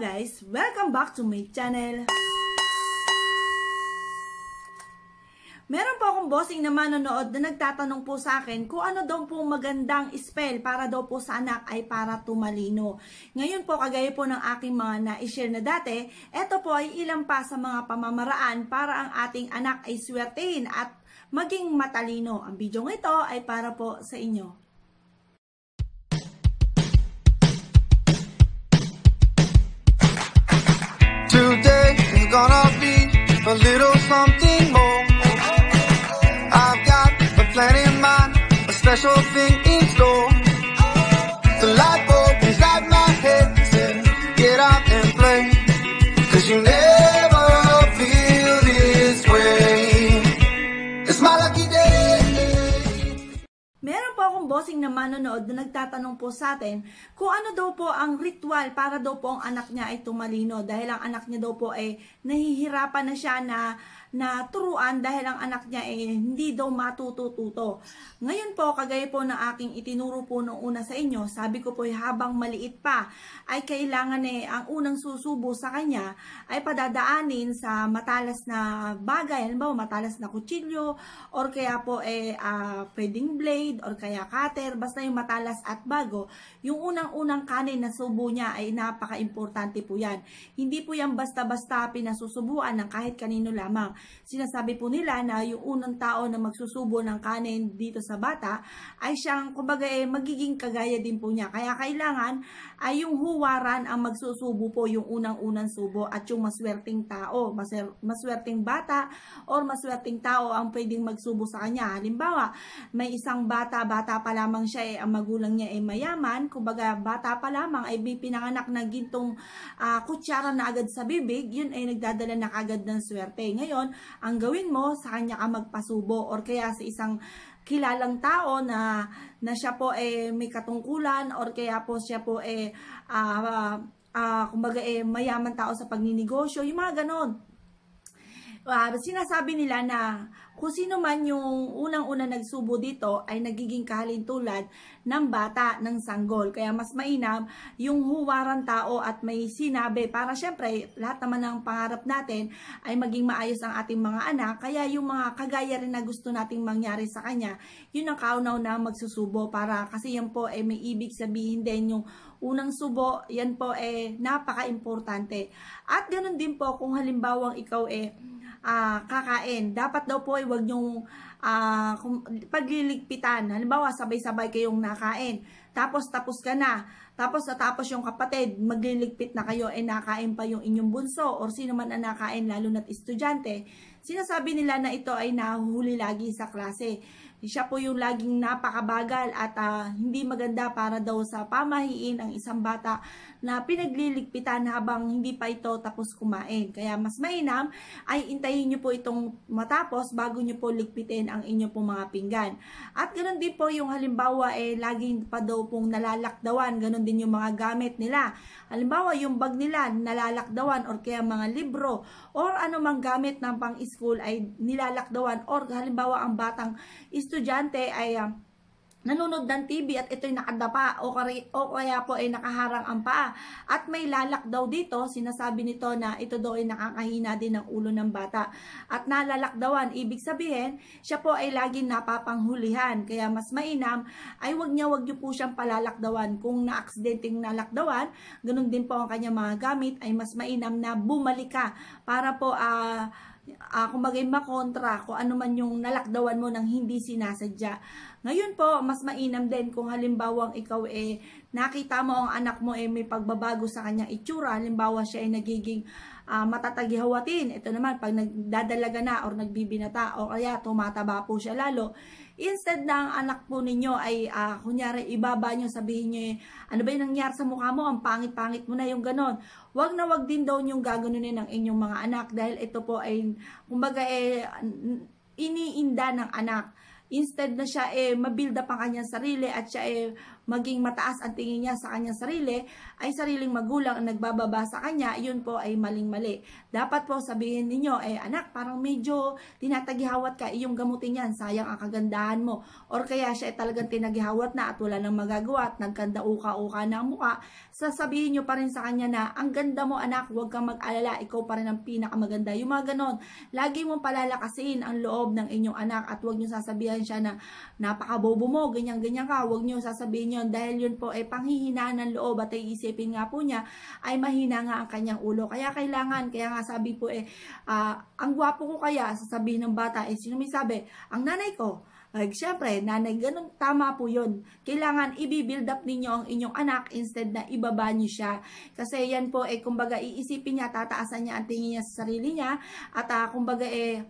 guys! Welcome back to my channel! Meron po akong bossing na manonood na nagtatanong po sa akin kung ano daw po magandang spell para daw po sa anak ay para tumalino. Ngayon po, kagaya po ng aking mga na-share na dati, eto po ay ilang pa sa mga pamamaraan para ang ating anak ay swertein at maging matalino. Ang video ito ay para po sa inyo. gonna be a little something more. I've got a plan in mind, a special thing. manonood na nagtatanong po sa atin kung ano daw po ang ritual para daw po ang anak niya ay tumalino dahil ang anak niya daw po ay nahihirapan na siya na na turuan dahil ang anak niya eh hindi daw matututo. Ngayon po, kagaya po ng aking itinuro po nung una sa inyo, sabi ko po habang maliit pa ay kailangan eh ang unang susubo sa kanya ay padadaanin sa matalas na bagay, halimbawa matalas na kutsilyo or kaya po eh uh, pwedeng blade or kaya cutter, basta yung matalas at bago. Yung unang-unang kanin na subo niya ay napaka-importante po yan. Hindi po yan basta-basta pinasusubuan ng kahit kanino lamang sinasabi po nila na yung unang tao na magsusubo ng kanin dito sa bata ay siyang kumbaga eh, magiging kagaya din po niya. Kaya kailangan ay yung huwaran ang magsusubo po yung unang-unang subo at yung maswerting tao, maswer maswerting bata or maswerting tao ang pwedeng magsubo sa kanya. Halimbawa, may isang bata, bata pa lamang siya eh, ang magulang niya ay eh, mayaman, kumbaga bata pa lamang ay eh, pinanganak na gintong uh, kutsara na agad sa bibig, yun ay eh, nagdadala na agad ng swerte. Ngayon, ang gawin mo, sa kanya ka magpasubo or kaya sa isang kilalang tao na na siya po eh may katungkulan or kaya po siya po eh uh, uh, kumbaga eh mayaman tao sa pagninegosyo, yung mga ganon. Uh, sinasabi nila na kung sino man yung unang-una nagsubo dito ay nagiging kahalintulad ng bata ng sanggol. Kaya mas mainam yung huwarang tao at may sinabi para syempre lahat naman ng pangarap natin ay maging maayos ang ating mga anak. Kaya yung mga kagaya rin na gusto nating mangyari sa kanya, yun ang kaunaw na magsusubo para kasi yan po ay eh, may ibig sabihin din yung unang subo, yan po eh napaka-importante. At ganun din po kung halimbawang ikaw eh uh, kakain, dapat daw po ay wag niyong uh, pagliligpitan. Halimbawa, sabay-sabay kayong nakain. Tapos, tapos ka na. Tapos, natapos yung kapatid, magliligpit na kayo, eh nakain pa yung inyong bunso or sino man ang nakain, lalo na't estudyante. Sinasabi nila na ito ay nahuhuli lagi sa klase siya po yung laging napakabagal at uh, hindi maganda para daw sa pamahiin ang isang bata na pinagliligpitan habang hindi pa ito tapos kumain. Kaya mas mainam ay intayin nyo po itong matapos bago nyo po ligpitin ang inyo po mga pinggan. At ganun din po yung halimbawa eh laging pa daw pong nalalakdawan, ganun din yung mga gamit nila. Halimbawa yung bag nila nalalakdawan or kaya mga libro or anumang gamit ng pang-school ay nilalakdawan or halimbawa ang batang estudyante ay uh, nanonood ng TV at ito'y nakadapa o, kari, o kaya po ay nakaharang ang paa at may lalak daw dito sinasabi nito na ito daw ay nakakahina din ng ulo ng bata at nalalakdawan ibig sabihin siya po ay laging napapanghulihan kaya mas mainam ay wag niya wag niyo po siyang palalakdawan kung na-accidenting naaksidenteng nalakdawan ganun din po ang kanyang mga gamit ay mas mainam na bumalika para po uh, uh, kumbaga makontra ko ano man yung nalakdawan mo ng hindi sinasadya. Ngayon po, mas mainam din kung halimbawang ikaw eh nakita mo ang anak mo eh may pagbabago sa kanyang itsura, halimbawa siya ay nagiging uh, ah, matatagihawatin. Ito naman, pag nagdadalaga na or nagbibinata o kaya tumataba po siya lalo, instead na ang anak po ninyo ay, uh, kunyari, ibaba nyo, sabihin nyo, eh, ano ba yung nangyari sa mukha mo? Ang pangit-pangit mo na yung ganon. Wag na wag din daw yung gaganunin ng inyong mga anak dahil ito po ay, kumbaga, eh, iniinda ng anak. Instead na siya eh, mabilda pa kanyang sarili at siya eh, maging mataas ang tingin niya sa kanyang sarili, ay sariling magulang ang nagbababa sa kanya, yun po ay maling-mali. Dapat po sabihin ninyo, eh anak, parang medyo tinatagihawat ka, iyong gamutin yan, sayang ang kagandahan mo. Or kaya siya ay talagang tinagihawat na at wala nang magagawa at nagkanda uka-uka na ang muka, sasabihin nyo pa rin sa kanya na, ang ganda mo anak, huwag kang mag-alala, ikaw pa rin ang pinakamaganda. Yung mga ganon, lagi mong palalakasin ang loob ng inyong anak at huwag nyo sasabihan siya na, napakabobo mo, ganyan-ganyan ka, huwag nyo sasabihin nyo yun dahil yun po ay panghihinaan ng loob at ay isipin nga po niya ay mahina nga ang kanyang ulo. Kaya kailangan, kaya nga sabi po eh, uh, ang gwapo ko kaya, sasabihin ng bata, eh sino may sabi, ang nanay ko, Like, syempre, nanay, ganun, tama po yun. Kailangan i-build up ninyo ang inyong anak instead na ibaba niyo siya. Kasi yan po, eh, kumbaga, iisipin niya, tataasan niya ang tingin niya sa sarili niya. At uh, kumbaga, eh,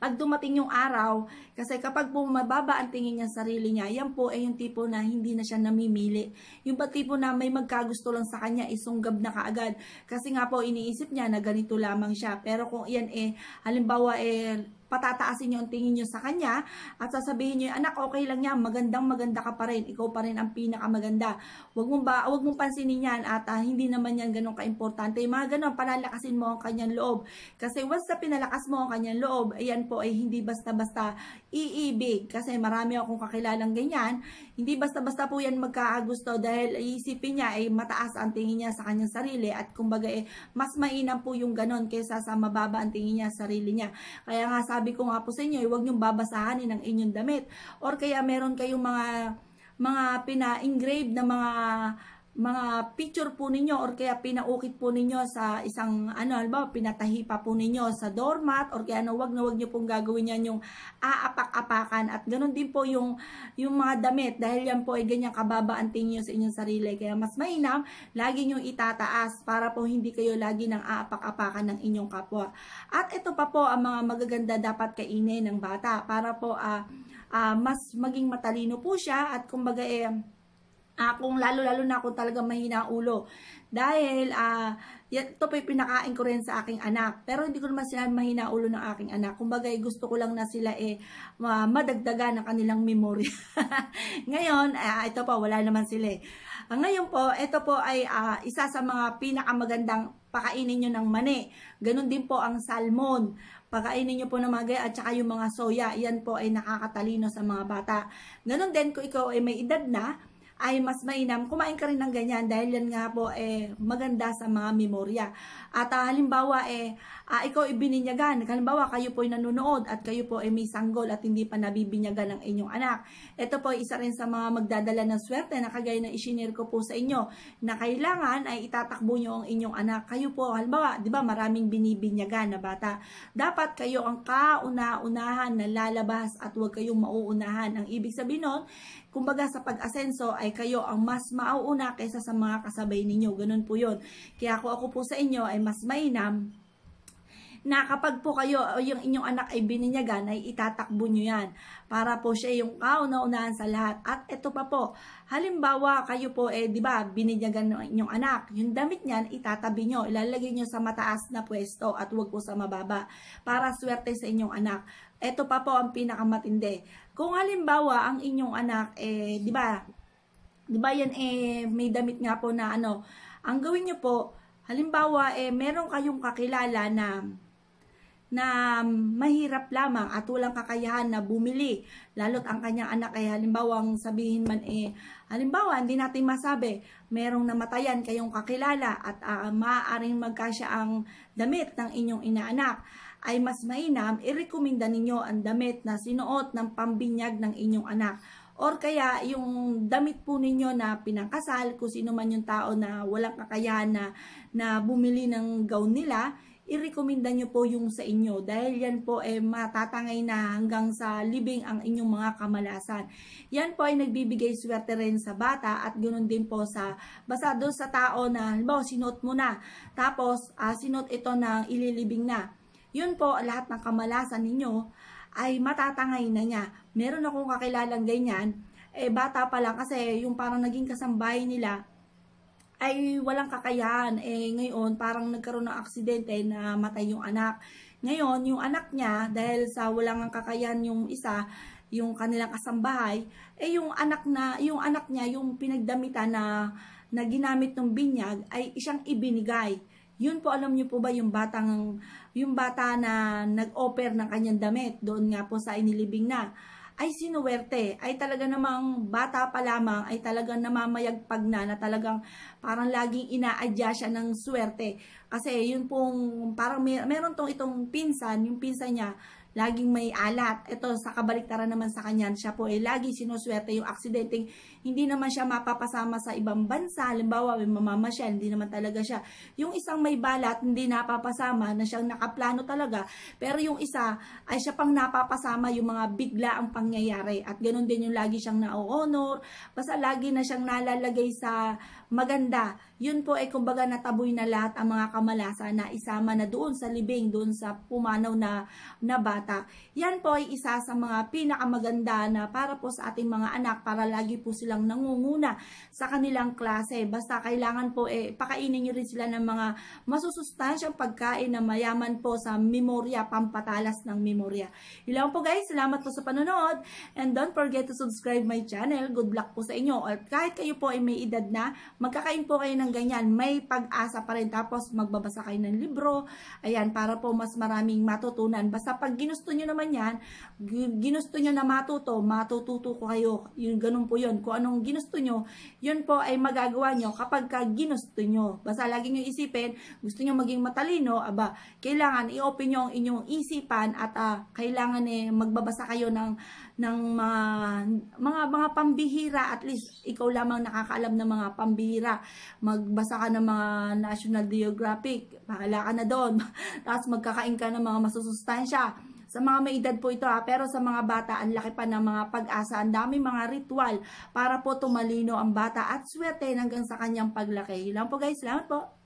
pag dumating yung araw, kasi kapag po mababa ang tingin niya sarili niya, yan po ay yung tipo na hindi na siya namimili. Yung ba tipo na may magkagusto lang sa kanya, isunggab na kaagad. Kasi nga po, iniisip niya na ganito lamang siya. Pero kung yan eh, halimbawa eh, patataasin niyo ang tingin niyo sa kanya at sasabihin nyo, anak, okay lang yan, magandang maganda ka pa rin, ikaw pa rin ang pinakamaganda. Huwag mong, ba, huwag mong pansinin yan at uh, hindi naman yan ganun kaimportante. Mga ganun, palalakasin mo ang kanyang loob. Kasi once na pinalakas mo ang kanyang loob, ayan po ay hindi basta-basta iibig. Kasi marami akong kakilalang ganyan. Hindi basta-basta po yan magkaagusto dahil isipin niya ay mataas ang tingin niya sa kanyang sarili at kumbaga eh, mas mainam po yung ganun kaysa sa mababa ang tingin niya sa sarili niya. Kaya nga sa sabi ko nga po sa inyo, eh, huwag niyong babasahanin ang eh, inyong damit. Or kaya meron kayong mga mga pina-engrave na mga mga picture po ninyo or kaya pinaukit po ninyo sa isang ano alba pinatahi pa po ninyo sa doormat or kaya ano wag na wag niyo pong gagawin yan yung aapak-apakan at ganun din po yung yung mga damit dahil yan po ay ganyan kababaan tingin niyo sa inyong sarili kaya mas mainam lagi niyo itataas para po hindi kayo lagi nang aapak-apakan ng inyong kapwa at ito pa po ang mga magaganda dapat kainin ng bata para po uh, uh, mas maging matalino po siya at kumbaga eh Uh, lalo-lalo na kung talaga mahina ulo. Dahil, uh, ito po pinakain ko rin sa aking anak. Pero hindi ko naman sila mahina ulo ng aking anak. Kumbaga, eh, gusto ko lang na sila eh, uh, madagdaga ng kanilang memory. ngayon, uh, ito po, wala naman sila eh. Ah, ngayon po, ito po ay uh, isa sa mga pinakamagandang pakainin nyo ng mani. Ganon din po ang salmon pakainin nyo po ng mga at saka yung mga soya, yan po ay nakakatalino sa mga bata. Ganon din ko ikaw ay may edad na, ay mas mainam, kumain ka rin ng ganyan dahil yan nga po eh, maganda sa mga memorya. At uh, halimbawa eh, uh, ikaw ibinyagan, halimbawa kayo po ay nanonood at kayo po ay may sanggol at hindi pa nabibinyagan ng inyong anak. Ito po isa rin sa mga magdadala ng swerte na kagaya ng isinir ko po sa inyo na kailangan ay itatakbo nyo ang inyong anak. Kayo po, halimbawa, di ba maraming binibinyagan na bata. Dapat kayo ang kauna-unahan na lalabas at huwag kayong mauunahan. Ang ibig sabihin nun, Kumbaga sa pag-asenso ay kayo ang mas mauuna kaysa sa mga kasabay ninyo. Ganun po yun. Kaya ako ako po sa inyo ay mas mainam, na kapag po kayo o yung inyong anak ay bininyagan, ay itatakbo nyo yan para po siya yung kauna-unahan sa lahat. At ito pa po, halimbawa kayo po, eh, di ba, bininyagan ng inyong anak, yung damit niyan, itatabi nyo, ilalagay nyo sa mataas na pwesto at huwag po sa mababa para swerte sa inyong anak. Ito pa po ang pinakamatindi. Kung halimbawa ang inyong anak, eh, di ba, di ba yan eh, may damit nga po na ano, ang gawin nyo po, halimbawa eh, meron kayong kakilala na na mahirap lamang at walang kakayahan na bumili. Lalo't ang kanyang anak ay halimbawa ang sabihin man eh, halimbawa hindi natin masabi, merong namatayan kayong kakilala at uh, maaaring magkasya ang damit ng inyong inaanak ay mas mainam, irekomenda ninyo ang damit na sinuot ng pambinyag ng inyong anak or kaya yung damit po ninyo na pinangkasal kung sino man yung tao na walang kakayahan na, na bumili ng gown nila irekomenda nyo po yung sa inyo dahil yan po eh, matatangay na hanggang sa libing ang inyong mga kamalasan. Yan po ay nagbibigay swerte rin sa bata at ganoon din po sa doon sa tao na halimbawa sinuot mo na tapos uh, sinuot ito ng ililibing na. Yun po lahat ng kamalasan ninyo ay matatangay na niya. Meron akong kakilalang ganyan eh bata pa lang kasi yung parang naging kasambahay nila ay walang kakayahan. Eh, ngayon, parang nagkaroon ng aksidente na matay yung anak. Ngayon, yung anak niya, dahil sa walang kakayahan yung isa, yung kanilang kasambahay, eh yung anak na yung anak niya yung pinagdamitan na na ginamit ng binyag ay isang ibinigay. Yun po alam niyo po ba yung batang yung bata na nag-offer ng kanyang damit doon nga po sa inilibing na ay sinuwerte, ay talaga namang bata pa lamang, ay talagang namamayagpag na, na talagang parang laging inaadya siya ng swerte. Kasi yun pong, parang may, meron tong itong pinsan, yung pinsan niya, laging may alat. Ito, sa kabaliktaran naman sa kanya, siya po ay lagi sinuswerte yung aksidenteng hindi naman siya mapapasama sa ibang bansa. Halimbawa, may mamama siya, hindi naman talaga siya. Yung isang may balat, hindi napapasama na siyang nakaplano talaga. Pero yung isa, ay siya pang napapasama yung mga bigla ang pangyayari. At ganun din yung lagi siyang na-honor. Basta lagi na siyang nalalagay sa maganda. Yun po ay kumbaga nataboy na lahat ang mga kamalasa na isama na doon sa libing, doon sa pumanaw na, na bat bata. Yan po ay isa sa mga pinakamaganda na para po sa ating mga anak para lagi po silang nangunguna sa kanilang klase. Basta kailangan po eh, pakainin nyo rin sila ng mga masusustansyang pagkain na mayaman po sa memoria, pampatalas ng memoria. Ilang po guys, salamat po sa panonood and don't forget to subscribe my channel. Good luck po sa inyo. At kahit kayo po ay may edad na, magkakain po kayo ng ganyan. May pag-asa pa rin tapos magbabasa kayo ng libro. Ayan, para po mas maraming matutunan. Basta pag ginusto nyo naman yan, ginusto nyo na matuto, matututo ko kayo. Yun, ganun po yun. Kung anong ginusto nyo, yun po ay magagawa nyo kapag ka ginusto nyo. Basta lagi nyo isipin, gusto nyo maging matalino, aba, kailangan i-open nyo ang inyong isipan at uh, kailangan eh, magbabasa kayo ng, ng mga, mga, mga pambihira. At least, ikaw lamang nakakaalam ng mga pambihira. Magbasa ka ng mga National Geographic, bahala ka na doon. Tapos magkakain ka ng mga masusustansya. Sa mga may edad po ito ha, pero sa mga bata, ang laki pa ng mga pag-asa, ang dami mga ritual para po tumalino ang bata at swerte hanggang sa kanyang paglaki. Yun lang po guys, salamat po.